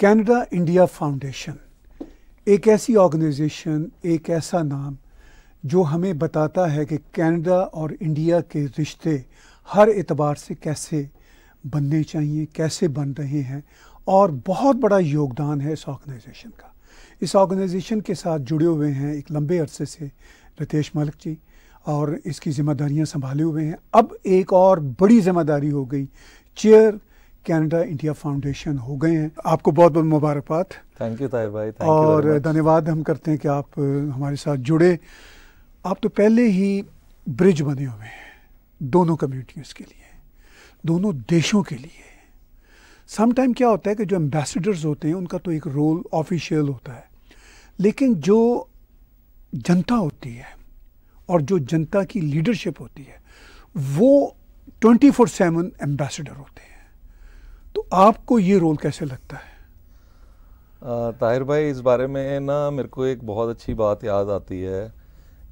Canada India foundation एक ऐसी organisation एक ऐसा नाम जो हमें बताता है कि कैनेडा और इंडिया के रिश्ते हर एतबार से कैसे बनने चाहिए कैसे बन रहे हैं और बहुत बड़ा योगदान है इस ऑर्गेनाइजेशन का इस ऑर्गेनाइजेशन के साथ जुड़े हुए हैं एक लंबे अरसे से रितेश मलिक जी और इसकी ज़िम्मेदारियां संभाले हुए हैं अब एक और बड़ी जिम्मेदारी हो गई चेयर कैनेडा इंडिया फाउंडेशन हो गए हैं आपको बहुत बहुत मुबारकबाद थैंक यू ताहिर भाई और धन्यवाद हम करते हैं कि आप हमारे साथ जुड़े आप तो पहले ही ब्रिज बने हुए हैं दोनों कम्युनिटीज़ के लिए दोनों देशों के लिए समटाइम क्या होता है कि जो एम्बेसडर्स होते हैं उनका तो एक रोल ऑफिशियल होता है लेकिन जो जनता होती है और जो जनता की लीडरशिप होती है वो ट्वेंटी फोर सेवन एम्बेसडर होते हैं तो आपको ये रोल कैसे लगता है ताहिर भाई इस बारे में ना मेरे को एक बहुत अच्छी बात याद आती है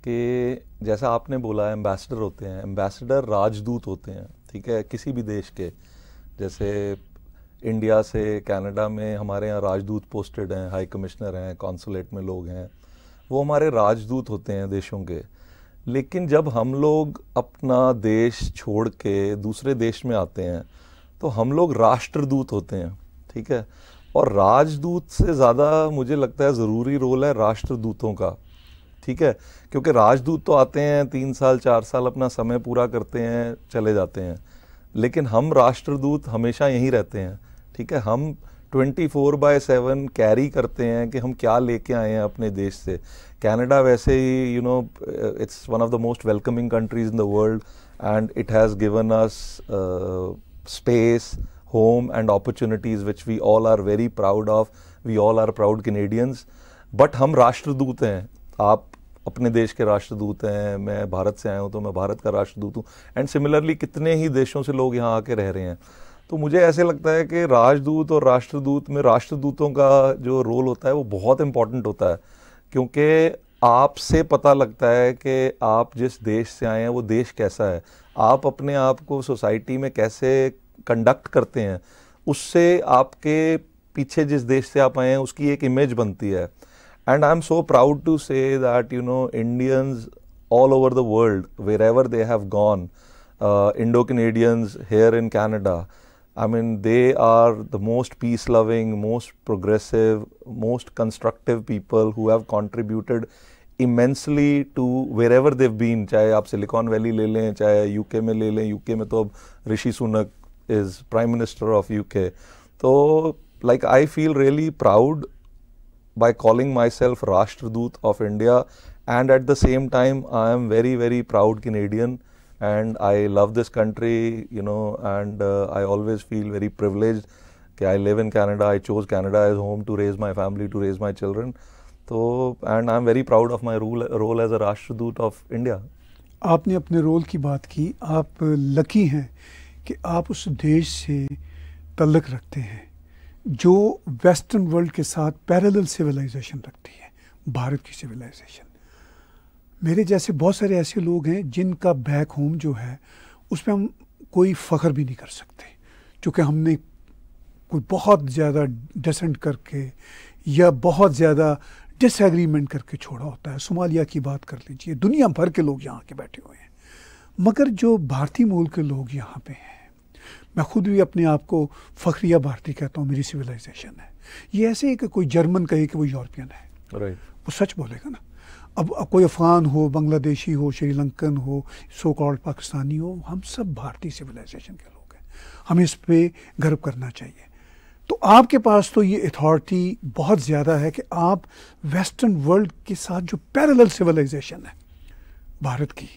कि जैसा आपने बोला एम्बेसडर होते हैं एम्बेसडर राजदूत होते हैं ठीक है किसी भी देश के जैसे इंडिया से कनाडा में हमारे यहाँ राजदूत पोस्टेड हैं हाई कमिश्नर हैं कॉन्सुलेट में लोग हैं वो हमारे राजदूत होते हैं देशों के लेकिन जब हम लोग अपना देश छोड़ के दूसरे देश में आते हैं तो हम लोग राष्ट्रदूत होते हैं ठीक है और राजदूत से ज़्यादा मुझे लगता है ज़रूरी रोल है राष्ट्रदूतों का ठीक है क्योंकि राजदूत तो आते हैं तीन साल चार साल अपना समय पूरा करते हैं चले जाते हैं लेकिन हम राष्ट्रदूत हमेशा यहीं रहते हैं ठीक है हम 24 फोर बाय सेवन कैरी करते हैं कि हम क्या लेके आए हैं अपने देश से कनाडा वैसे ही you know it's one of the most welcoming countries in the world and it has given us space, home, and opportunities, which we all are very proud of. We all are proud Canadians. But हम राष्ट्रदूत हैं आप अपने देश के राष्ट्रदूत हैं मैं भारत से आया हूँ तो मैं भारत का राष्ट्रदूत हूँ एंड सिमिलरली कितने ही देशों से लोग यहाँ आके रह रहे हैं तो मुझे ऐसे लगता है कि राजदूत और राष्ट्रदूत में राष्ट्रदूतों का जो रोल होता है वो बहुत इम्पॉर्टेंट होता है क्योंकि आपसे पता लगता है कि आप जिस देश से आए हैं वो देश कैसा है आप अपने आप को सोसाइटी में कैसे कंडक्ट करते हैं उससे आपके पीछे जिस देश से आप आए हैं उसकी एक इमेज बनती है and I am so proud to say that you know Indians all over the world wherever they have gone Indo Canadians here in Canada I mean, they are the most peace loving, most progressive, most constructive people who have contributed immensely to wherever they've been. चाहे आप silicon valley ले लें चाहे UK में ले लें UK में तो अब Rishi Sunak is prime minister of UK तो like I feel really proud by calling myself Rashtradoot of India and at the same time I am very very proud Canadian and I love this country you know and I always feel very privilege कि I live in Canada I chose Canada as home to raise my family to raise my children तो and I am very proud of my rule role as a राष्ट्रदूत of India आपने अपने role की बात की आप lucky uh, हैं कि आप उस देश से तल्लक रखते हैं जो वेस्टर्न वर्ल्ड के साथ पैरेलल सिविलाइजेशन रखती है भारत की सिविलाइजेशन मेरे जैसे बहुत सारे ऐसे लोग हैं जिनका बैक होम जो है उस पर हम कोई फ़ख्र भी नहीं कर सकते क्योंकि हमने कोई बहुत ज़्यादा डिसेंट करके या बहुत ज़्यादा डिसएग्रीमेंट करके छोड़ा होता है सोमालिया की बात कर लीजिए दुनिया भर के लोग यहाँ के बैठे हुए हैं मगर जो भारतीय मूल के लोग यहाँ पे हैं मैं खुद भी अपने आप को फ़ख्रिया भारती कहता हूँ मेरी सिविलाइजेशन है ये ऐसे ही कि कोई जर्मन कहे कि वो यूरोपियन है right. वो सच बोलेगा ना अब कोई अफ़गान हो बांग्लादेशी हो श्रीलंकन हो सो कॉल्ड पाकिस्तानी हो हम सब भारतीय सिविलाइजेशन के लोग हैं हमें इस पर गर्व करना चाहिए तो आपके पास तो ये अथॉरिटी बहुत ज़्यादा है कि आप वेस्टर्न वर्ल्ड के साथ जो पैरेलल सिविलाइजेशन है भारत की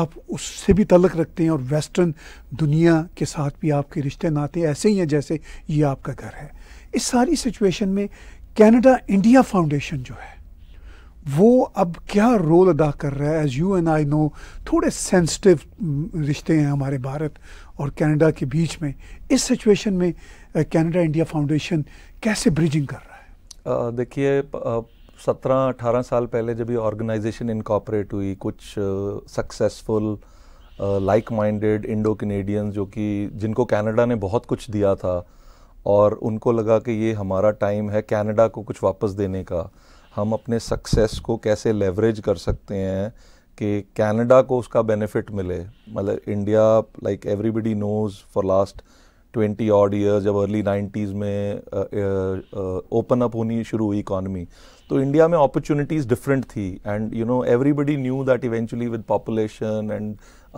आप उससे भी तलक रखते हैं और वेस्टर्न दुनिया के साथ भी आपके रिश्ते नाते ऐसे ही हैं जैसे ये आपका घर है इस सारी सिचुएशन में कनाडा इंडिया फाउंडेशन जो है वो अब क्या रोल अदा कर रहा है as you and I know थोड़े सेंसिटिव हम्म, रिश्ते हैं हमारे भारत और कनाडा के बीच में इस सिचुएशन में कनाडा इंडिया फाउंडेशन कैसे ब्रिजिंग कर रहा है देखिए सत्रह अठारह साल पहले जब ये ऑर्गेनाइजेशन इनकॉपरेट हुई कुछ successful like minded Indo Canadian जो कि जिनको कनाडा ने बहुत कुछ दिया था और उनको लगा कि ये हमारा टाइम है कनाडा को कुछ वापस देने का हम अपने सक्सेस को कैसे लेवरेज कर सकते हैं कि कनाडा को उसका बेनिफिट मिले मतलब India like everybody knows for last twenty odd year जब अर्ली नाइन्टीज़ में ओपन अप होनी शुरू हुई इकॉनमी तो इंडिया में अपॉर्चुनिटीज़ डिफरेंट थी and you know everybody knew that eventually with population and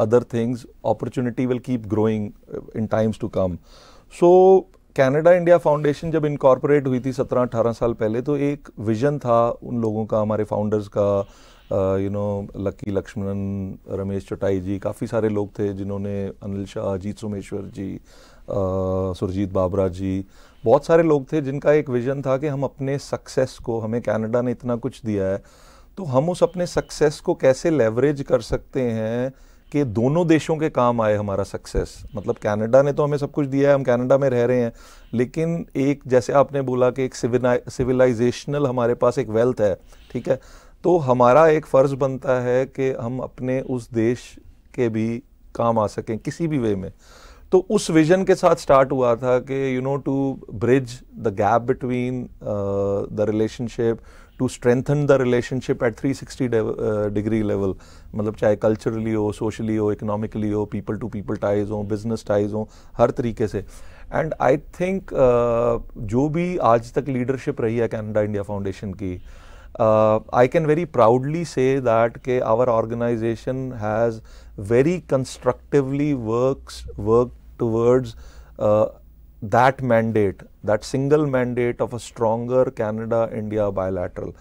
other things opportunity will keep growing in times to come so Canada India foundation जब incorporate हुई थी सत्रह अठारह साल पहले तो एक विजन था उन लोगों का हमारे फाउंडर्स का यू नो लक्की लक्ष्मणन रमेश चटाई जी काफ़ी सारे लोग थे जिन्होंने अनिल शाह अजीत सोमेश्वर जी सुरजीत बाबरा जी बहुत सारे लोग थे जिनका एक विजन था कि हम अपने सक्सेस को हमें कनाडा ने इतना कुछ दिया है तो हम उस अपने सक्सेस को कैसे लेवरेज कर सकते हैं कि दोनों देशों के काम आए हमारा सक्सेस मतलब कनाडा ने तो हमें सब कुछ दिया है हम कनाडा में रह रहे हैं लेकिन एक जैसे आपने बोला कि एक सिविलाइजेशनल हमारे पास एक वेल्थ है ठीक है तो हमारा एक फ़र्ज़ बनता है कि हम अपने उस देश के भी काम आ सकें किसी भी वे में तो उस विज़न के साथ स्टार्ट हुआ था कि you know to bridge the gap between the relationship to strengthen the relationship at 360 degree level मतलब चाहे कल्चरली हो सोशली हो इकोनॉमिकली हो पीपल टू पीपल टाइज हो बिजनेस टाइज हो हर तरीके से एंड आई थिंक जो भी आज तक लीडरशिप रही है कैनेडा इंडिया फाउंडेशन की I can very proudly say that के our organisation has very constructively work work towards that mandate, that single mandate of a stronger Canada India bilateral.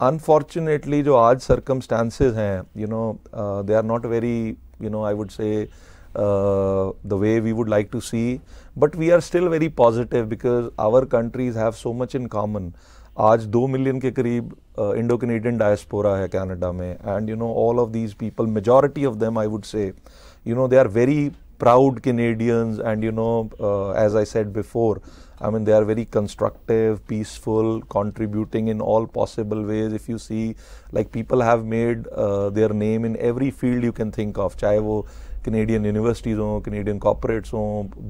Unfortunately, the आज circumstances you know, uh, they are not very, you know, I would say uh, the way we would like to see. But we are still very positive because our countries have so much in common. आज दो million के Indo canadian diaspora diaspora Canada, Canada में and you know all of these people majority of them I would say you know they proud Canadians, and you know, uh, as I said before, I mean, they are very constructive, peaceful, contributing in all possible ways. If you see, like, people have made uh, their name in every field you can think of, chahe wo Canadian universities ho, Canadian corporates ho,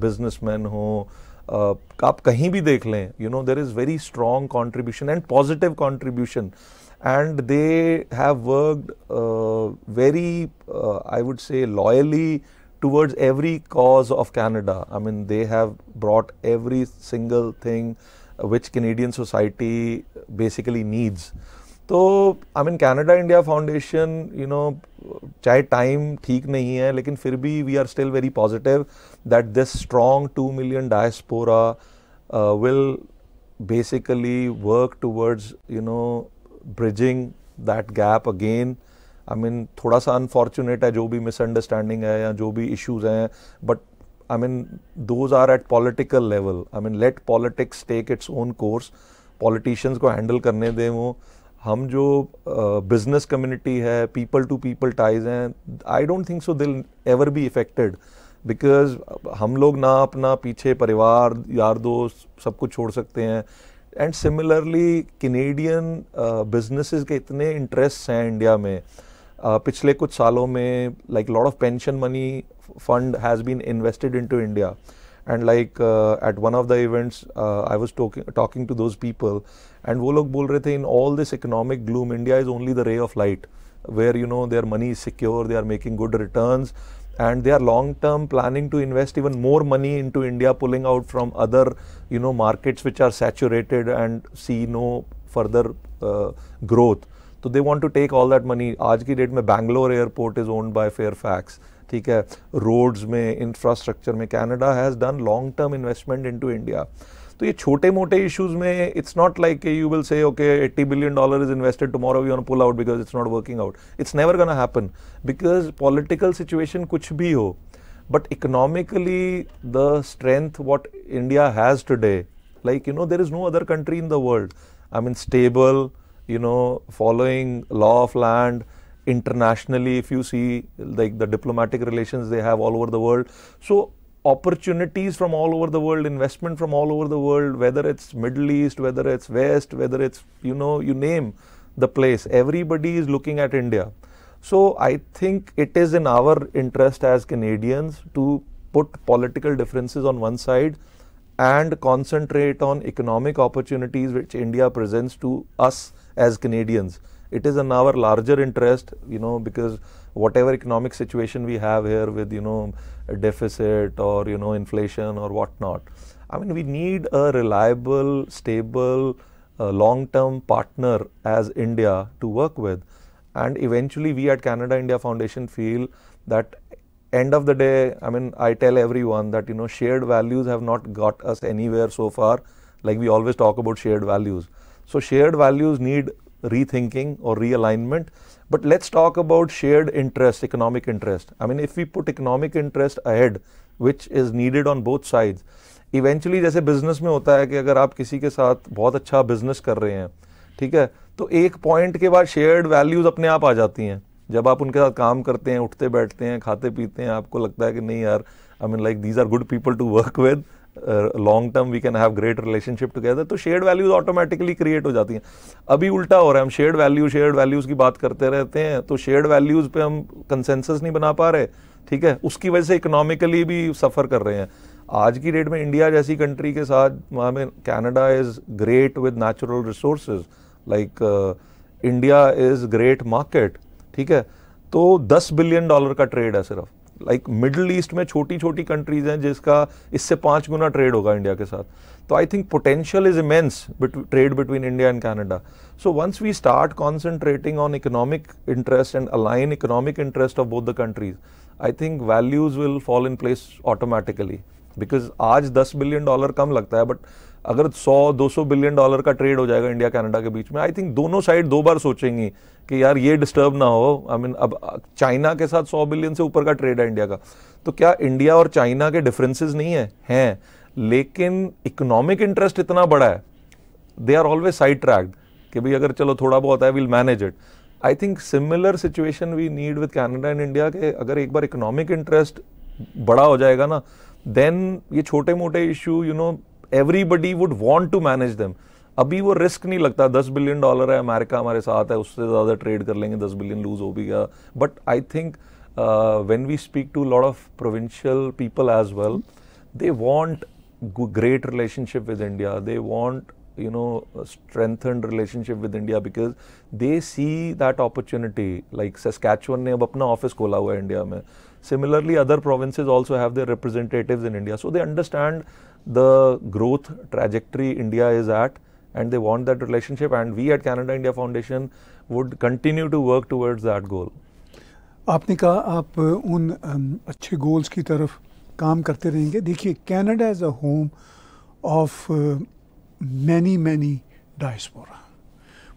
businessmen ho. Uh, आप कहीं भी देख लें you know there is very strong contribution and positive contribution and they very, worked very I would towards every cause of Canada. I mean, they have brought every single thing which Canadian society basically needs. तो I mean Canada India foundation you know चाहे time ठीक नहीं है लेकिन फिर भी we are still very positive that this strong two million diaspora will basically work towards you know bridging that gap again I mean थोड़ा सा unfortunate है जो भी मिसअंडरस्टैंडिंग है या जो भी इश्यूज हैं but I mean those are at political level I mean let politics take its own course politicians को हैंडल करने दें वो हम जो बिजनेस uh, कम्युनिटी है पीपल टू पीपल टाइज हैं आई डोंट थिंक सो दिल एवर बी इफेक्टेड बिकॉज हम लोग ना अपना पीछे परिवार यार दोस्त सब कुछ छोड़ सकते हैं एंड सिमिलरली कैनेडियन बिजनेसेस के इतने इंटरेस्ट हैं इंडिया में Uh, पिछले कुछ सालों में like lot of pension money fund has been invested into India and like at one of the events I was talking to those people and वो लोग बोल रहे थे in all this economic gloom India is only the ray of light where you know their money is secure they are making good return and they are long term planning to invest even more money in into India pulling out from other you know markets which are saturated and see no further growth तो they want to take all that money आज की date में Bangalore airport is owned by Fairfax ठीक है roads में infrastructure में Canada has done long term investment into India तो ये छोटे मोटे इश्यूज में it's not like you will say okay 80 billion dollar is invested tomorrow you won't pull out because it's not working out it's never gonna happen because political situation कुछ भी हो but economically the strength what India has today like you know there is no other country in the world I mean stable you know, following law of land internationally, if you see like the diplomatic relations they have all over the world. So opportunities from all over the world, investment from all over the world, whether it's Middle East, whether it's West, whether it's, you know, you name the place, everybody is looking at India. So I think it is in our interest as Canadians to put political differences on one side and concentrate on economic opportunities which India presents to us as Canadians. It is in our larger interest, you know, because whatever economic situation we have here with, you know, deficit or, you know, inflation or whatnot, I mean, we need a reliable, stable, uh, long term partner as India to work with. And eventually, we at Canada India Foundation feel that end of the day, I mean, I tell everyone that, you know, shared values have not got us anywhere so far. Like we always talk about shared values. So shared values need rethinking or realignment. But let's talk about shared interest, economic interest. I mean, if we put economic interest ahead, which is needed on both sides, eventually जैसे business में होता है कि अगर आप किसी के साथ बहुत अच्छा बिजनेस कर रहे हैं ठीक है तो एक पॉइंट के बाद शेयर्ड वैल्यूज अपने आप आ जाती हैं जब आप उनके साथ काम करते हैं उठते बैठते हैं खाते पीते हैं आपको लगता है कि नहीं यार I mean like these are good people to work with long term we can have great relationship together तो शेयर्ड वैल्यूज ऑटोमेटिकली क्रिएट हो जाती हैं अभी उल्टा हो रहा है हम शेयर्ड वैल्यू शेयर्ड वैल्यूज की बात करते रहते हैं तो शेयर्ड वैल्यूज पे हम कंसेंसस नहीं बना पा रहे ठीक है उसकी वजह से इकोनॉमिकली भी सफ़र कर रहे हैं आज की डेट में इंडिया जैसी कंट्री के साथ वहाँ में Canada is great with natural resource like India is great market ठीक है तो 10 बिलियन डॉलर का ट्रेड है सिर्फ लाइक मिडल ईस्ट में छोटी छोटी कंट्रीज हैं जिसका इससे पांच गुना ट्रेड होगा इंडिया के साथ तो I think potential is immense trade between India and Canada so once we start concentrating on economic interest and align economic interest of both the countries I think values will fall in place automatically because आज दस billion dollar कम लगता है but अगर 100-200 billion dollar का trade हो जाएगा India Canada के बीच में आई थिंक दोनों साइड दो बार सोचेंगी कि यार ये डिस्टर्ब ना हो आई I मीन mean, अब चाइना के साथ 100 बिलियन से ऊपर का ट्रेड है इंडिया का तो क्या इंडिया और चाइना के डिफरेंसेस नहीं है हैं लेकिन इकोनॉमिक इंटरेस्ट इतना बड़ा है they are always side tracked कि भाई अगर चलो थोड़ा बहुत है will manage it I think similar situation we need with Canada and India के अगर एक बार इकोनॉमिक इंटरेस्ट बड़ा हो जाएगा ना देन ये छोटे मोटे issue you know Everybody would want to manage them. Abhi, वो रिस्क नहीं लगता दस बिलियन डॉलर है अमेरिका हमारे साथ है उससे ज़्यादा ट्रेड कर लेंगे दस बिलियन लूज हो भी गया but I think when we speak to lot of provincial people as well they want great relationship with India. They want you know strengthened relationship with India because they see that opportunity. Like Saskatchewan ने अब अपना office खोला हुआ है में. Similarly, other provinces also have their representatives in India, so they understand the growth trajectory India is at and they want that relationship and we at Canada India Foundation would continue to work towards that goal. आपने कहा आप उन अच्छे goals की तरफ काम करते रहेंगे देखिए Canada is a home of many many diaspora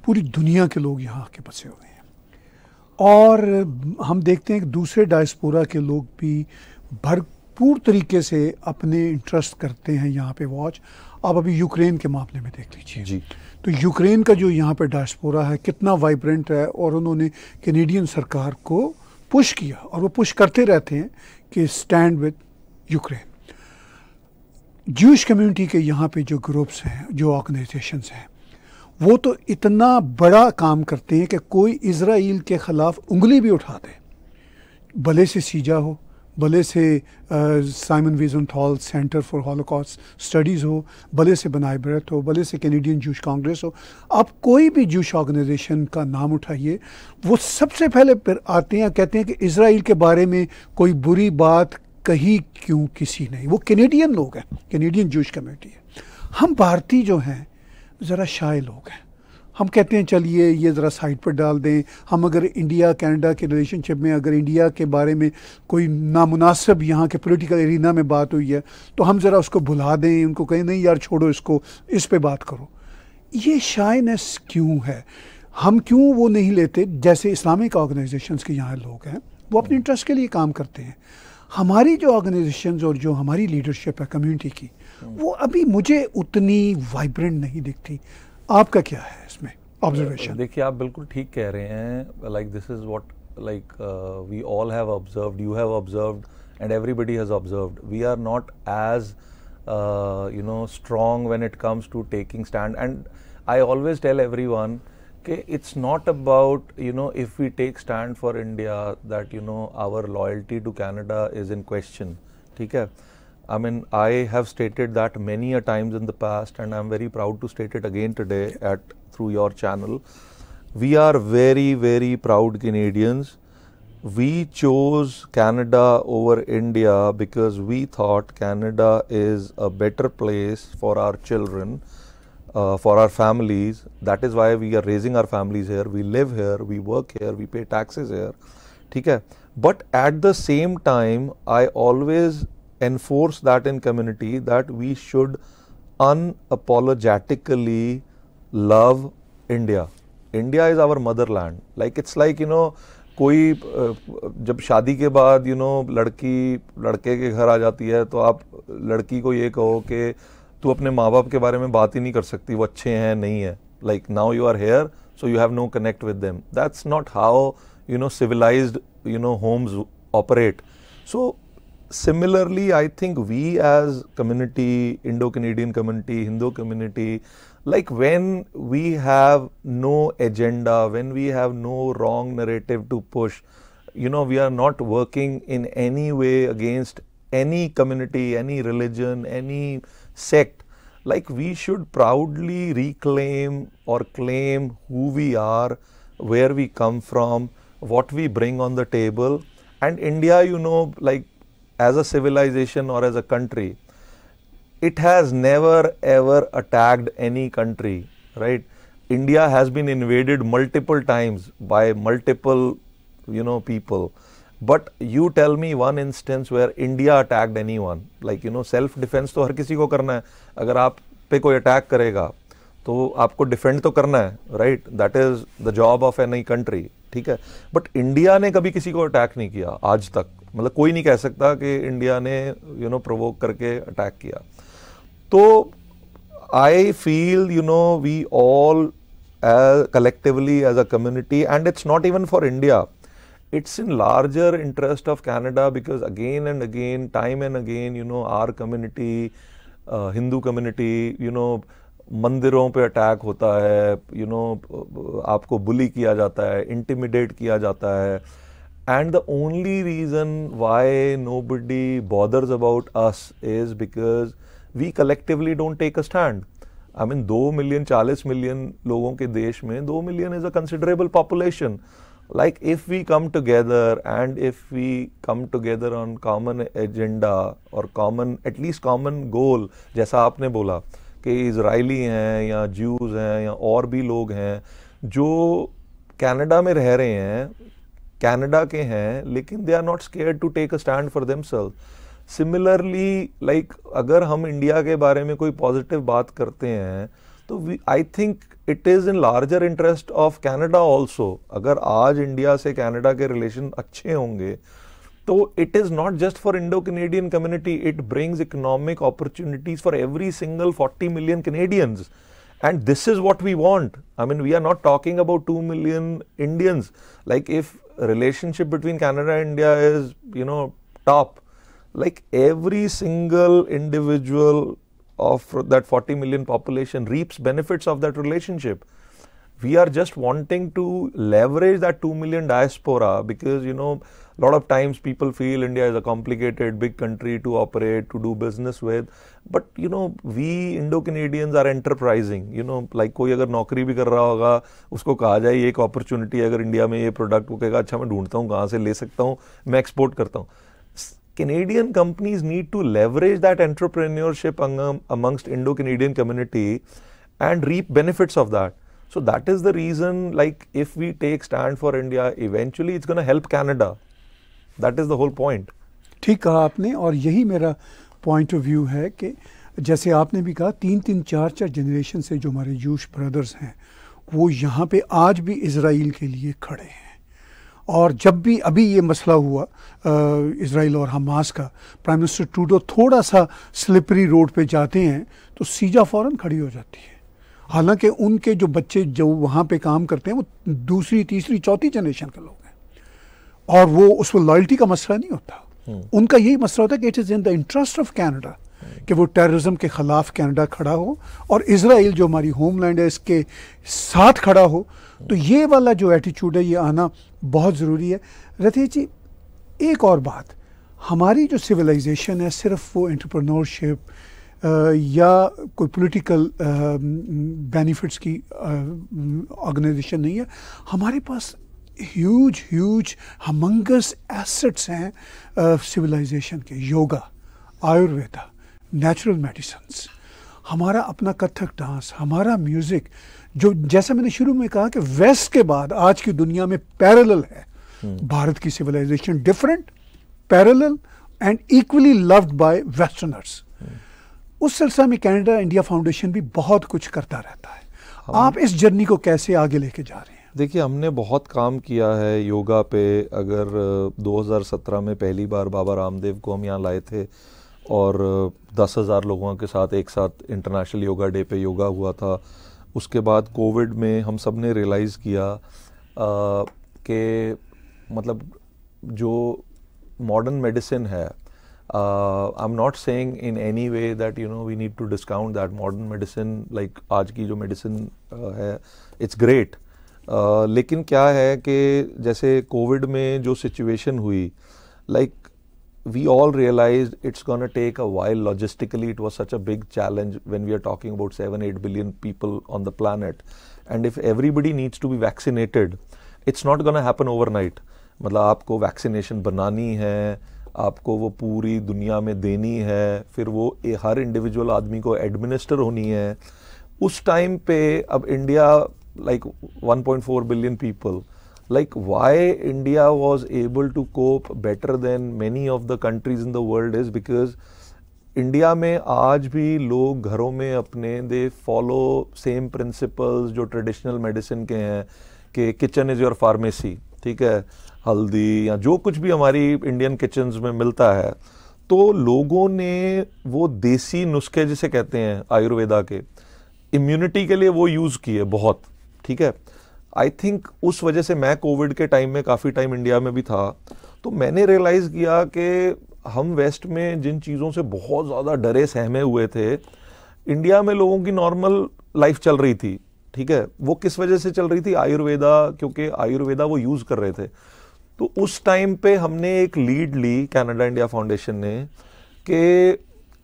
पूरी दुनिया के लोग यहाँ के बसे हुए हैं और हम देखते हैं कि दूसरे डायस्पोरा के लोग भी भर भरपूर तरीके से अपने इंटरेस्ट करते हैं यहाँ पे वॉच आप अभी यूक्रेन के मामले में देख लीजिए जी तो यूक्रेन का जो यहाँ पे डायस्पोरा है कितना वाइब्रेंट है और उन्होंने कैनेडियन सरकार को पुश किया और वो पुश करते रहते हैं कि stand with Ukraine Jewish community के यहाँ पे जो ग्रुप्स हैं जो ऑर्गेनाइजेशंस हैं वो तो इतना बड़ा काम करते हैं कि कोई इसराइल के ख़िलाफ़ उंगली भी उठा दे भले से सीजा हो भले से Simon Wiesenthal centre for Holocaust studies हो भले से बनाए बरत हो भले से कैनेडियन जूश कांग्रेस हो आप कोई भी जूश ऑर्गेनाइजेशन का नाम उठाइए वो सबसे पहले फिर आते हैं कहते हैं कि इसराइल के बारे में कोई बुरी बात कही क्यों किसी ने वो कैनेडियन लोग हैं कैनेडियन जूश कम्यूनिटी है हम भारतीय जो हैं ज़रा शाये लोग हैं हम कहते हैं चलिए ये ज़रा साइड पर डाल दें हम अगर इंडिया कनाडा के रिलेशनशिप में अगर इंडिया के बारे में कोई नामुनासिब यहाँ के पॉलिटिकल एरिना में बात हुई है तो हम ज़रा उसको भुला दें उनको कहें नहीं यार छोड़ो इसको इस पर बात करो ये शाइनेस क्यों है हम क्यों वो नहीं लेते जैसे इस्लामिक ऑर्गेनाइजेशन के यहाँ लोग हैं वो अपने इंटरेस्ट के लिए काम करते हैं हमारी जो ऑर्गेनाइजेशन और जो हमारी लीडरशिप है कम्यूनिटी की वो अभी मुझे उतनी वाइब्रेंट नहीं दिखती आपका क्या है इसमें ऑब्जर्वेशन देखिए आप बिल्कुल ठीक कह रहे हैं like this is what like we all have observe you have observe and everybody has observe we are not as you know strong when it comes to taking stand and I always tell every one के it's not about you know if we take stand for India that you know our loyalty to Canada is in question ठीक है I mean, I have stated that many a times in the past, and I'm very proud to state it again today at through your channel. We are very, very proud Canadians. We chose Canada over India because we thought Canada is a better place for our children, uh, for our families. That is why we are raising our families here. We live here, we work here, we pay taxes here. ठीक है the same time, I always enforce that in community that we should unapologetically love India. India is our motherland. Like it's like you know कोई जब शादी के बाद you you know know, लड़की लड़के के घर आ जाती है तो आप लड़की को ये कहो कि तू अपने माँ बाप के बारे में बात ही नहीं कर सकती वो अच्छे हैं नहीं है like now you are here so you have no connect with them that's not how you know civilised you know homes operate so similarly, I think we as community, Indo-Canadian community, Hindu community, like when we have no agenda, when we have no wrong narrative to push, you know, we are not working in any way against any community, any religion, any sect. Like we should proudly reclaim or claim who we are, where we come from, what we bring on the table. And India, you know, like as a civilization or as a country, it has never ever attacked any country, right? India has been invaded multiple times by multiple, you know, people. but you tell me one instance where india attacked anyone like you know self defense to har kisi ko karna hai agar aap pe koi attack karega to aapko defend to karna hai right that is the job of any country theek hai but india ne kabhi kisi ko attack nahi kiya aaj tak मतलब कोई नहीं कह सकता कि India ने you you know know, provoke करके attack किया तो I feel you know we all as collectively as a community and it's not even for India it's in larger interest of Canada because again and again time and again you know our community Hindu community you know मंदिरों पे attack होता है you you know know, आपको बुली किया जाता है intimidate किया जाता है uh, And the only reason why nobody bothers about us is because we collectively don't take a stand. I mean, दो million, चालीस million लोगों के देश में दो million is a considerable population. Like, if we come together and if we come together on common agenda or common, at least common goal, जैसा आपने बोला कि इसराइली हैं या जूस हैं या और भी लोग हैं जो कनाडा में रह रहे हैं कैनेडा के हैं लेकिन they are not scare to take a stand for them similarly like अगर हम इंडिया के बारे में कोई पॉजिटिव बात करते हैं तो I think it is in larger interest of Canada also अगर आज इंडिया से कैनेडा के रिलेशन अच्छे होंगे तो it is not just for Indo Canadian community it brings economic opportunities for every single forty million Canadians and this is what we want I mean we are not talking about two million Indians like if relationship between Canada and India is, you know, top. Like every single individual of that 40 million population reaps benefits of that relationship. We are just wanting to leverage that 2 million diaspora because, you know, a lot of times people feel India is a complicated big country to operate, to do business with. but you know we Indo Canadians are enterprising. You know, like कोई अगर नौकरी भी कर रहा होगा उसको कहा जाए ये एक अपॉर्चुनिटी अगर इंडिया में ये प्रोडक्ट वो कहेगा अच्छा मैं ढूंढता हूँ कहाँ से ले सकता हूँ export करता हूँ Canadian companies need to leverage that entrepreneurship among, amongst Indo Canadian community and reap benefits of that. So that is the reason, like, if we take stand for India, eventually it's going to help Canada. That is the whole point ठीक कहा आपने और यही मेरा point of view है कि जैसे आपने भी कहा तीन तीन चार चार जनरेशन से जो हमारे जूश ब्रदर्स हैं वो यहाँ पे आज भी इसराइल के लिए खड़े हैं और जब भी अभी ये मसला हुआ इसराइल और हमास का प्राइम मिनिस्टर ट्रूडो थोड़ा सा स्लिपरी रोड पे जाते हैं तो सीजा फौरन खड़ी हो जाती है हालांकि उनके जो बच्चे जो वहाँ पे काम करते हैं वो दूसरी तीसरी चौथी जनरेशन के लोग और वो उसमें लॉयल्टी का मसला नहीं होता हम्म। उनका यही मसला होता है कि it is in the interest of Canada कि वो टेररिज्म के ख़िलाफ़ कनाडा खड़ा हो और इसराइल जो हमारी होमलैंड है इसके साथ खड़ा हो हम्म। तो ये वाला जो एटीट्यूड है ये आना बहुत ज़रूरी है रथे जी एक और बात हमारी जो सिविलाइजेशन है सिर्फ वो एंटरप्रनोरशिप या कोई पॉलिटिकल बेनिफिट्स की ऑर्गेनाइजेशन नहीं है हमारे पास ह्यूज ह्यूज हमंगस एसेट्स हैं सिविलाइजेशन uh, के योगा आयुर्वेदा नेचुरल मेडिसन्स हमारा अपना कथक डांस हमारा म्यूज़िक जो जैसा मैंने शुरू में कहा कि वेस्ट के बाद आज की दुनिया में पैरेलल है hmm. भारत की civilization different parallel and equally loved by westerners उस सिलसिला में कैनेडा इंडिया फाउंडेशन भी बहुत कुछ करता रहता है हाँ। आप इस जर्नी को कैसे आगे लेके जा रहे हैं देखिए हमने बहुत काम किया है योगा पे अगर 2017 में पहली बार बाबा रामदेव को हम यहाँ लाए थे और दस हज़ार लोगों के साथ एक साथ इंटरनेशनल योगा डे पे योगा हुआ था उसके बाद कोविड में हम सब ने रियलाइज़ किया कि मतलब जो मॉडर्न मेडिसिन है I am not saying in any way that you know we need to discount that modern medicine like आज की जो मेडिसिन uh, है इट्स ग्रेट लेकिन क्या है कि जैसे कोविड में जो सिचुएशन हुई like we all realize it's gonna take a while logistically it was such a big challenge when we are talking about seven eight billion people on the planet and if everybody needs to be vaccinated it's not gonna happen overnight मतलब आपको vaccination बनानी है आपको वो पूरी दुनिया में देनी है फिर वो हर इंडिविजुअल आदमी को एडमिनिस्टर होनी है उस टाइम पे अब India like 1.4 billion people like why india was able to cope better than many of the countries in the world is because India में आज भी लोग घरों में अपने दे फॉलो सेम प्रिंसिपल्स जो ट्रेडिशनल मेडिसिन के हैं कि किचन इज़ योर फार्मेसी ठीक है हल्दी या जो कुछ भी हमारी इंडियन किचन्स में मिलता है तो लोगों ने वो देसी नुस्खे जिसे कहते हैं आयुर्वेदा के इम्यूनिटी के लिए वो यूज़ किए बहुत ठीक है आई थिंक उस वजह से मैं कोविड के टाइम में काफ़ी टाइम इंडिया में भी था तो मैंने रियलाइज़ किया कि हम वेस्ट में जिन चीज़ों से बहुत ज़्यादा डरे सहमे हुए थे इंडिया में लोगों की नॉर्मल लाइफ चल रही थी ठीक है वो किस वजह से चल रही थी आयुर्वेदा क्योंकि आयुर्वेदा वो यूज़ कर रहे थे तो उस टाइम पे हमने एक लीड ली कनाडा इंडिया फाउंडेशन ने कि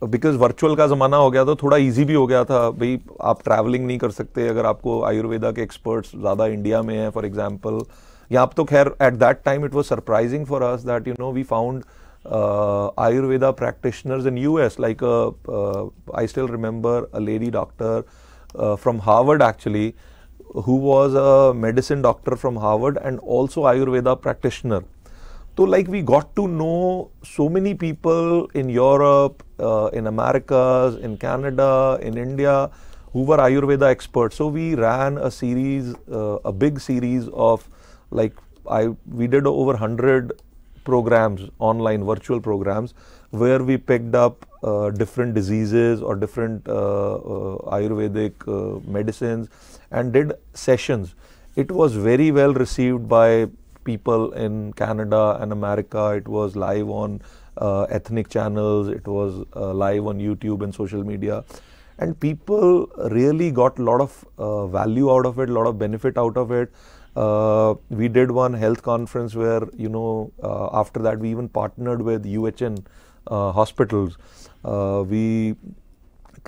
बिकॉज वर्चुअल का ज़माना हो गया था तो थोड़ा ईजी भी हो गया था भाई आप ट्रैवलिंग नहीं कर सकते अगर आपको आयुर्वेदा के एक्सपर्ट्स ज़्यादा इंडिया में हैं फॉर एग्जाम्पल या आप तो खैर at that time it was surprising for us that you know we found Ayurveda practitioners in U S like I still remember a lady doctor from Harvard actually who was a medicine doctor from Harvard and also Ayurveda practitioner So, like we got to know so many people in Europe, uh, in Americas, in Canada, in India, who were Ayurveda experts. So we ran a series, uh, a big series of like I we did over hundred programs online, virtual programs, where we picked up uh, different diseases or different uh, uh, Ayurvedic uh, medicines and did sessions. It was very well received by people in Canada and America. It was live on uh, ethnic channels, it was uh, live on YouTube and social media. And people really got a lot of uh, value out of it, a lot of benefit out of it. Uh, we did one health conference where, you know, uh, after that we even partnered with UHN hospitals. Uh, we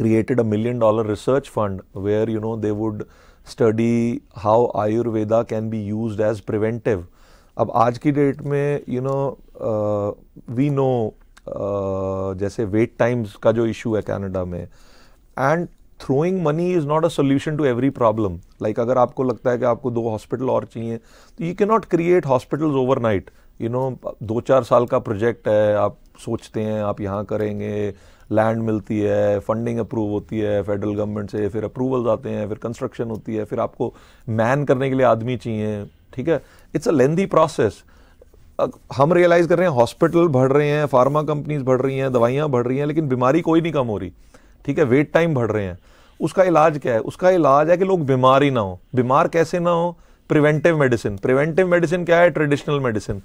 created a million dollar research fund where, you know, they would study how Ayurveda can be used as preventive अब आज की date में you know we know जैसे wait times का जो issue है Canada में and throwing money is not a solution to every problem like अगर आपको लगता है कि आपको दो हॉस्पिटल और चाहिए तो you can not create hospital overnight you know दो चार साल का प्रोजेक्ट है आप सोचते हैं आप यहाँ करेंगे लैंड मिलती है फंडिंग अप्रूव होती है फेडरल गवर्नमेंट से फिर अप्रूवल्स आते हैं फिर कंस्ट्रक्शन होती है फिर आपको मैन करने के लिए आदमी चाहिए ठीक है इट्स अ लेंदी प्रोसेस हम रियलाइज कर रहे हैं हॉस्पिटल बढ़ रहे हैं फार्मा कंपनीज बढ़ रही हैं दवाइयाँ बढ़ रही हैं लेकिन बीमारी कोई नहीं कम हो रही ठीक है वेट टाइम बढ़ रहे हैं उसका इलाज क्या है उसका इलाज है कि लोग बीमार ही ना हो बीमार कैसे ना हो प्रिवेंटिव मेडिसिन प्रिवेंटिव मेडिसिन क्या है ट्रेडिशनल मेडिसिन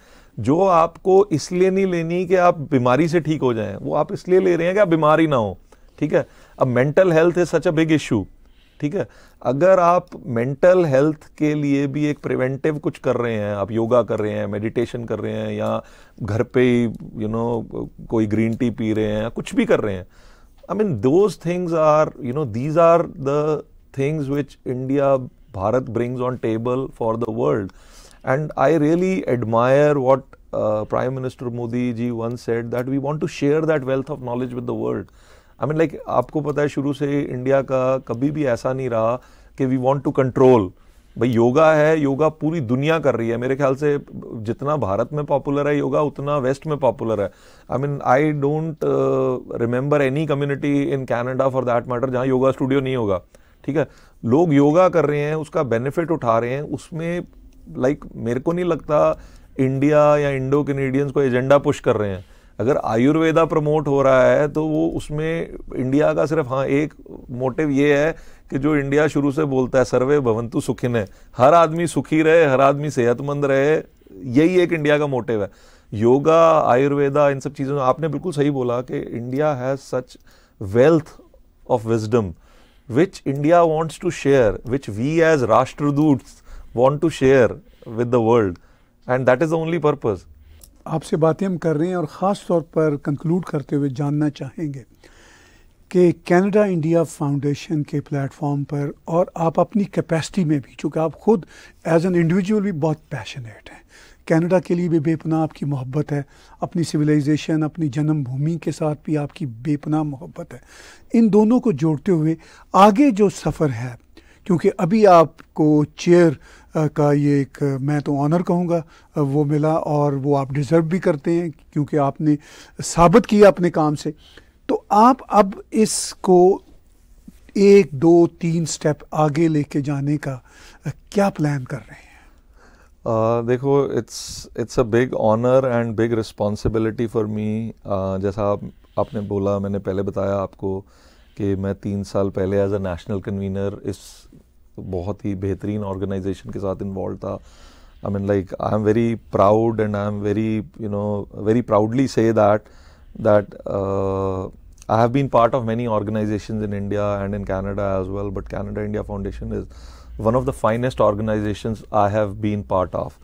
जो आपको इसलिए नहीं लेनी कि आप बीमारी से ठीक हो जाएं वो आप इसलिए ले रहे हैं कि आप बीमार ही ना हो ठीक है अब mental health is such a big issue ठीक है अगर आप मेंटल हेल्थ के लिए भी एक प्रिवेंटिव कुछ कर रहे हैं आप योगा कर रहे हैं मेडिटेशन कर रहे हैं या घर पे ही यू नो कोई ग्रीन टी पी रहे हैं कुछ भी कर रहे हैं I mean those things are you know these are the things which India Bharat brings on table for the world and I really admire what prime minister Modi ji one set that we want to share that wealth of knowledge with the world I mean like आपको पता है शुरू से India का कभी भी ऐसा नहीं रहा कि वी वॉन्ट टू कंट्रोल भाई योगा है योगा पूरी दुनिया कर रही है मेरे ख्याल से जितना भारत में पॉपुलर है योगा उतना वेस्ट में पॉपुलर है I mean I don't remember any community in Canada for that matter जहाँ योगा स्टूडियो नहीं होगा ठीक है लोग योगा कर रहे हैं उसका बेनिफिट उठा रहे हैं उसमें लाइक like, मेरे को नहीं लगता इंडिया या इंडो कैनेडियंस को एजेंडा पुश कर रहे हैं अगर आयुर्वेदा प्रमोट हो रहा है तो वो उसमें इंडिया का सिर्फ हाँ एक मोटिव ये है कि जो इंडिया शुरू से बोलता है सर्वे भवंतु सुखिन है हर आदमी सुखी रहे हर आदमी सेहतमंद रहे यही एक इंडिया का मोटिव है योगा आयुर्वेदा इन सब चीज़ों में आपने बिल्कुल सही बोला कि India has such wealth of wisdom which India wants to share which we as राष्ट्रदूत want to share with the world and that is the only purpose आपसे बातें हम कर रहे हैं और ख़ास तौर पर कंक्लूड करते हुए जानना चाहेंगे कि कनाडा इंडिया फाउंडेशन के प्लेटफॉर्म पर और आप अपनी कैपेसिटी में भी चूँकि आप ख़ुद एज एन इंडिविजुअल भी बहुत पैशनेट हैं कनाडा के लिए भी बेपना आपकी मोहब्बत है अपनी सिविलाइजेशन अपनी जन्मभूमि के साथ भी आपकी बेपना मोहब्बत है इन दोनों को जोड़ते हुए आगे जो सफ़र है क्योंकि अभी आपको चेयर का ये एक मैं तो ऑनर कहूँगा वो मिला और वो आप डिज़र्व भी करते हैं क्योंकि आपने साबित किया अपने काम से तो आप अब इसको एक दो तीन स्टेप आगे लेके जाने का क्या प्लान कर रहे हैं देखो it's it's a big honour and big responsibility for me जैसा आप आपने बोला मैंने पहले बताया आपको कि मैं तीन साल पहले एज अ नेशनल कन्वीनर इस बहुत ही बेहतरीन ऑर्गेनाइजेशन के साथ इन्वॉल्व था I mean like I am very proud and I am very you know very proudly say that that I have been part of many organizations in India and in Canada as well, but Canada India Foundation is one of the finest organizations I have been part of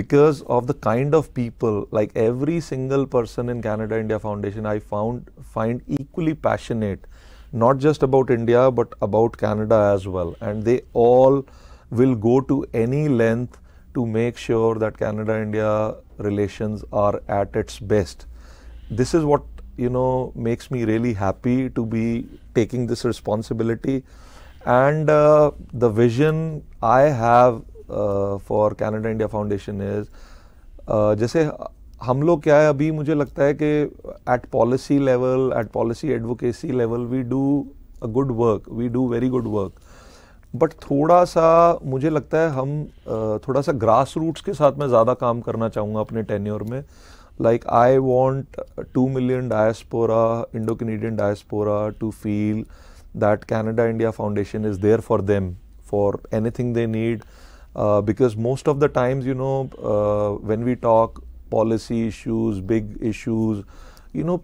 because of the kind of people like every single person in Canada India Foundation I found find equally passionate not just about India but about Canada as well. And they all will go to any length to make sure that Canada India relations are at its best. This is what you know makes me really happy to be taking this responsibility and uh, the vision I have uh, for Canada India Foundation is uh, जैसे हम लोग क्या है अभी मुझे लगता है कि at policy level at policy advocacy level we do a good work we do very good work but थोड़ा सा मुझे लगता है हम थोड़ा सा ग्रास रूट्स के साथ मैं ज़्यादा काम करना चाहूँगा अपने टेन्योर में like I want two million diaspora Indo Canadian diaspora to feel that Canada India foundation is there for them for anything they need because most of the times you know when we talk policy issues, big issues. You know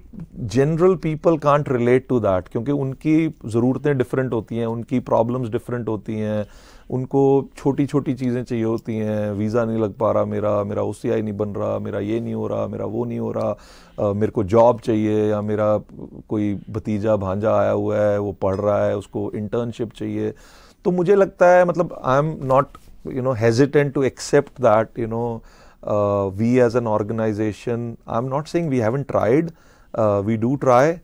general people can't relate to that क्योंकि उनकी ज़रूरतें different होती हैं उनकी problems different होती हैं उनको छोटी छोटी चीज़ें चाहिए होती हैं वीज़ा नहीं लग पा रहा मेरा मेरा ओ नहीं बन रहा मेरा ये नहीं हो रहा मेरा वो नहीं हो रहा मेरे को जॉब चाहिए या मेरा कोई भतीजा भांजा आया हुआ है वो पढ़ रहा है उसको इंटर्नशिप चाहिए तो मुझे लगता है मतलब I am not you know hesitant to accept that you know uh, we as an organization, I'm not saying we haven't tried, uh, we do try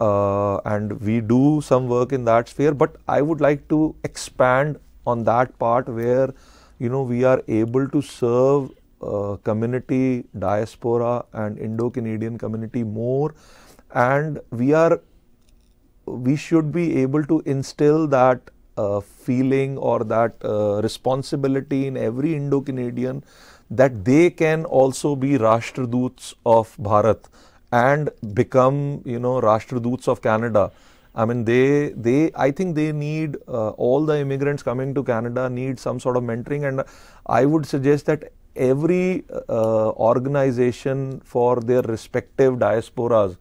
uh, and we do some work in that sphere, but I would like to expand on that part where you know we are able to serve uh, community diaspora and Indo-Canadian community more and we are we should be able to instill that uh, feeling or that uh, responsibility in every Indo Canadian that they can also be Rashtraduts of Bharat and become, you know, Rashtraduts of Canada. I mean, they, they, I think they need uh, all the immigrants coming to Canada need some sort of mentoring, and I would suggest that every uh, organization for their respective diasporas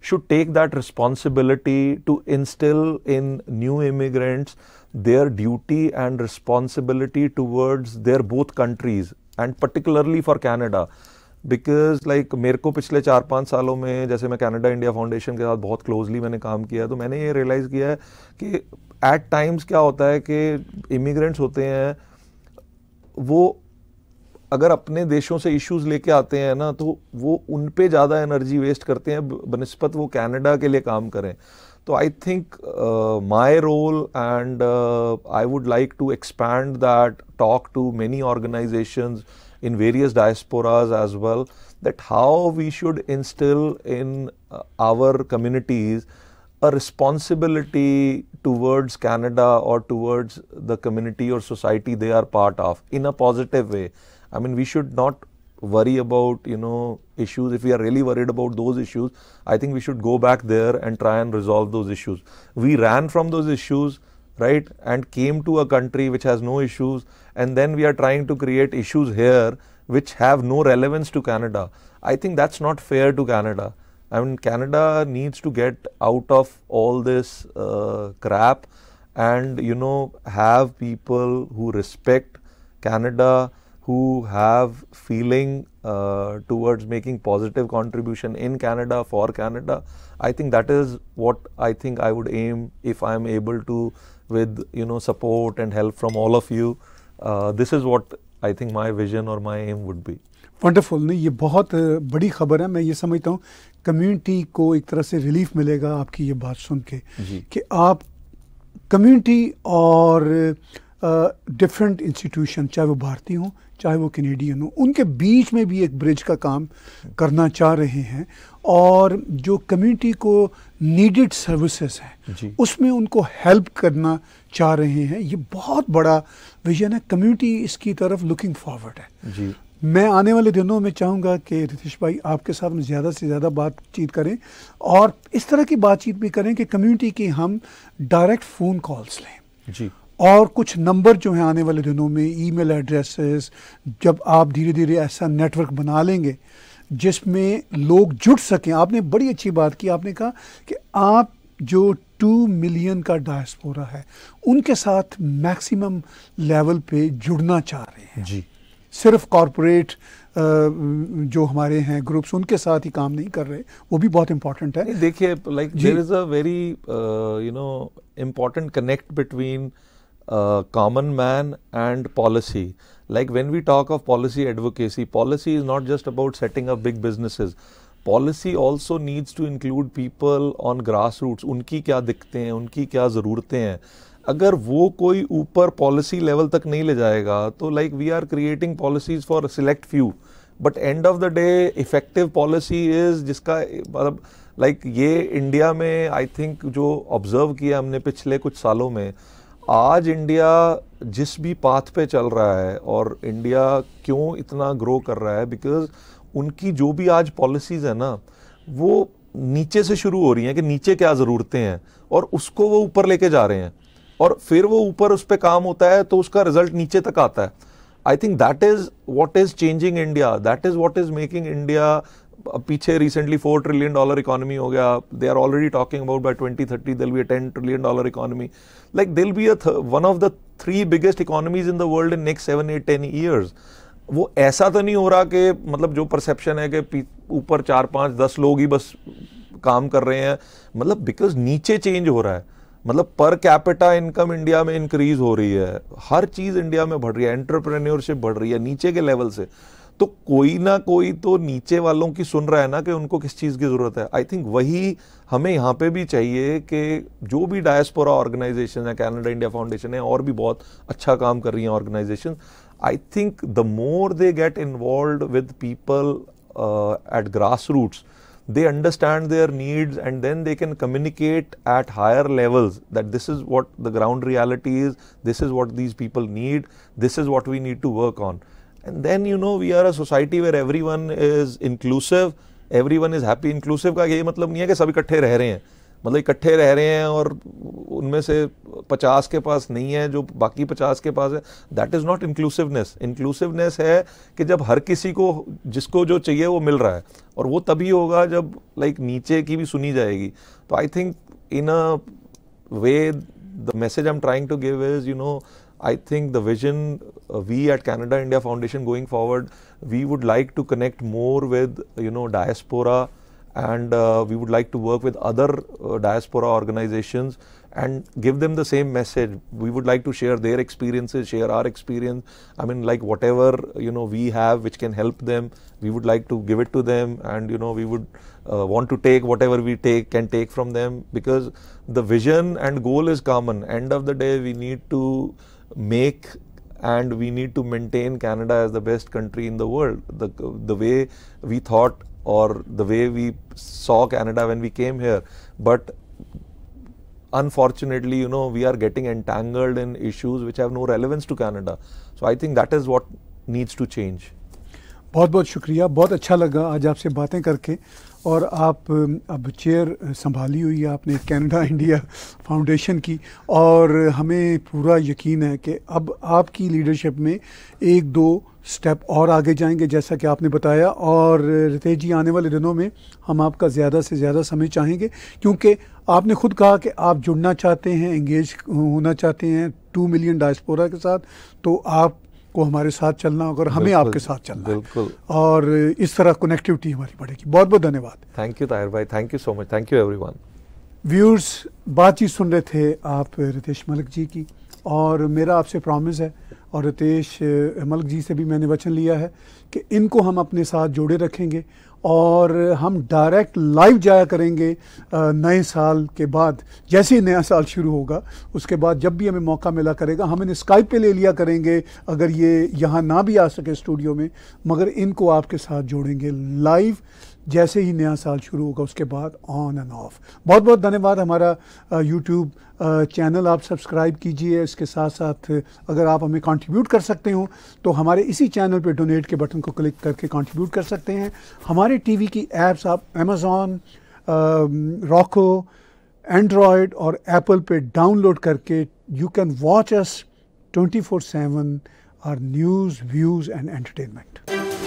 should take that responsibility to instill in new immigrants their duty and responsibility towards their both countries and particularly for Canada because like मेरे को पिछले चार पाँच सालों में जैसे मैं Canada India foundation के साथ बहुत क्लोजली मैंने काम किया है तो मैंने ये रियलाइज़ किया है कि एट टाइम्स क्या होता है कि इमिग्रेंट्स होते हैं वो अगर अपने देशों से इश्यूज लेके आते हैं ना तो वो उन पे ज़्यादा एनर्जी वेस्ट करते हैं बनस्पत वो कैनेडा के लिए काम करें So I think uh, my role and uh, I would like to expand that talk to many organizations in various diasporas as well that how we should instill in uh, our communities a responsibility towards Canada or towards the community or society they are part of in a positive way. I mean, we should not worry about you know issues if we are really worried about those issues i think we should go back there and try and resolve those issues we ran from those issues right and came to a country which has no issues and then we are trying to create issues here which have no relevance to canada i think that's not fair to canada i mean canada needs to get out of all this uh, crap and you know have people who respect canada who have feeling uh, towards making positive contribution in Canada for Canada. I think that is what I think I would aim if I am able to, with you know support and help from all of you. Uh, this is what I think my vision or my aim would be. Wonderful. नहीं ये बहुत uh, बड़ी खबर है मैं ये समझता हूँ Community को एक तरह से relief मिलेगा आपकी ये बात सुनके. कि आप community और uh, डिफरेंट इंस्टीट्यूशन चाहे वो भारतीय हों चाहे वो कैनेडियन हों उनके बीच में भी एक ब्रिज का काम करना चाह रहे हैं और जो कम्युनिटी को नीडेड सर्विसेज हैं उसमें उनको हेल्प करना चाह रहे हैं ये बहुत बड़ा विजन है कम्युनिटी इसकी तरफ लुकिंग फॉरवर्ड है जी मैं आने वाले दिनों में चाहूँगा कि रितेश भाई आपके साथ हम ज़्यादा से ज़्यादा बातचीत करें और इस तरह की बातचीत भी करें कि कम्युनिटी की हम डायरेक्ट फ़ोन कॉल्स लें जी और कुछ नंबर जो हैं आने वाले दिनों में ईमेल एड्रेसेस जब आप धीरे धीरे ऐसा नेटवर्क बना लेंगे जिसमें लोग जुड़ सकें आपने बड़ी अच्छी बात की आपने कहा कि आप जो टू मिलियन का डायस्पोरा है उनके साथ मैक्सिमम लेवल पे जुड़ना चाह रहे हैं जी सिर्फ कॉरपोरेट जो हमारे हैं ग्रुप्स उनके साथ ही काम नहीं कर रहे वो भी बहुत इंपॉर्टेंट है देखिए like there is a very you know important connect between common uh, common man and policy. Like when we talk of policy advocacy, policy is not just about setting up big businesses. Policy also needs to include people on grass root उनकी क्या दिक्कतें हैं उनकी क्या ज़रूरतें हैं अगर वो कोई ऊपर पॉलिसी लेवल तक नहीं ले जाएगा तो like we are creating policies for select few but end of the day effective policy is जिसका मतलब लाइक ये इंडिया में आई थिंक जो ऑब्ज़र्व किया हमने पिछले कुछ सालों में आज इंडिया जिस भी पाथ पे चल रहा है और इंडिया क्यों इतना ग्रो कर रहा है बिकॉज उनकी जो भी आज पॉलिसीज़ है ना वो नीचे से शुरू हो रही हैं कि नीचे क्या ज़रूरतें हैं और उसको वो ऊपर लेके जा रहे हैं और फिर वो ऊपर उस पर काम होता है तो उसका रिजल्ट नीचे तक आता है I think that is what is changing India that is what is making India पीछे recently four trillion dollar economy हो गया they are already talking about by twenty thirty they'll be a ten trillion dollar economy like they'll be a one of the three biggest economies in the world in next seven eight ten years वो ऐसा तो नहीं हो रहा कि मतलब जो perception है कि ऊपर चार पाँच दस लोग ही बस काम कर रहे हैं मतलब बिकॉज नीचे चेंज हो रहा है मतलब पर कैपिटा इनकम इंडिया में इंक्रीज हो रही है हर चीज़ इंडिया में बढ़ रही है एंटरप्रेन्योरशिप बढ़ रही है नीचे के लेवल से तो कोई ना कोई तो नीचे वालों की सुन रहा है ना कि उनको किस चीज की जरूरत है आई थिंक वही हमें यहाँ पे भी चाहिए कि जो भी डायस्पोरा ऑर्गेनाइजेशन है कैनेडा इंडिया फाउंडेशन है और भी बहुत अच्छा काम कर रही हैं organization I think the more they get involve with people at grass roots they understand their needs and then they can communicate at higher levels that this is what the ground reality is this is what these people need this is what we need to work on and then you know we are a society where everyone is inclusive everyone is happy inclusive का ये मतलब नहीं है कि सब इकट्ठे रह रहे हैं मतलब इकट्ठे रह रहे हैं और उनमें से पचास के पास नहीं है जो बाकी पचास के पास है that is not inclusiveness inclusiveness है कि जब हर किसी को जिसको जो चाहिए वो मिल रहा है और वो तभी होगा जब लाइक like, नीचे की भी सुनी जाएगी तो I think in a way the message I am trying to give is you know I think the vision uh, we at Canada India Foundation going forward, we would like to connect more with you know diaspora, and uh, we would like to work with other uh, diaspora organizations and give them the same message. We would like to share their experiences, share our experience. I mean, like whatever you know we have, which can help them, we would like to give it to them, and you know we would uh, want to take whatever we take can take from them because the vision and goal is common. End of the day, we need to make and we need to maintain Canada as the best country in the world. The, the way we thought or the way we saw Canada when we came here. But unfortunately, you know, we are getting entangled in issues which have no relevance to Canada. So I think that is what needs to change. बहुत बहुत शुक्रिया बहुत अच्छा लगा आज आपसे बातें करके और आप अब चेयर संभाली हुई है आपने कनाडा इंडिया फाउंडेशन की और हमें पूरा यकीन है कि अब आपकी लीडरशिप में एक दो स्टेप और आगे जाएंगे जैसा कि आपने बताया और रितेश जी आने वाले दिनों में हम आपका ज़्यादा से ज़्यादा समय चाहेंगे क्योंकि आपने खुद कहा कि आप जुड़ना चाहते हैं इंगेज होना चाहते हैं टू मिलियन डायस्पोरा के साथ तो आप आपको हमारे साथ चलना होगा और हमें आपके साथ चलना बिल्कुल और इस तरह कनेक्टिविटी हमारी बढ़ेगी बहुत बहुत धन्यवाद थैंक यू ताहिर भाई thank you so much thank you everyone viewers बातचीत सुन रहे थे आप रितेश मलिक जी की और मेरा आपसे प्रॉमिस है और रितेश मलिक जी से भी मैंने वचन लिया है कि इनको हम अपने साथ जोड़े रखेंगे और हम डायरेक्ट लाइव जाया करेंगे नए साल के बाद जैसे ही नया साल शुरू होगा उसके बाद जब भी हमें मौका मिला करेगा हम इन्हें स्काइप पे ले लिया करेंगे अगर ये यहाँ ना भी आ सके स्टूडियो में मगर इनको आपके साथ जोड़ेंगे लाइव जैसे ही नया साल शुरू होगा उसके बाद ऑन एंड ऑफ बहुत बहुत धन्यवाद हमारा यूट्यूब चैनल आप सब्सक्राइब कीजिए इसके साथ साथ अगर आप हमें कंट्रीब्यूट कर सकते हो तो हमारे इसी चैनल पे डोनेट के बटन को क्लिक करके कंट्रीब्यूट कर सकते हैं हमारे टीवी की ऐप्स आप अमेजोन रॉको एंड्रॉयड और एप्पल पे डाउनलोड करके you can watch us four seven R news views and entertainment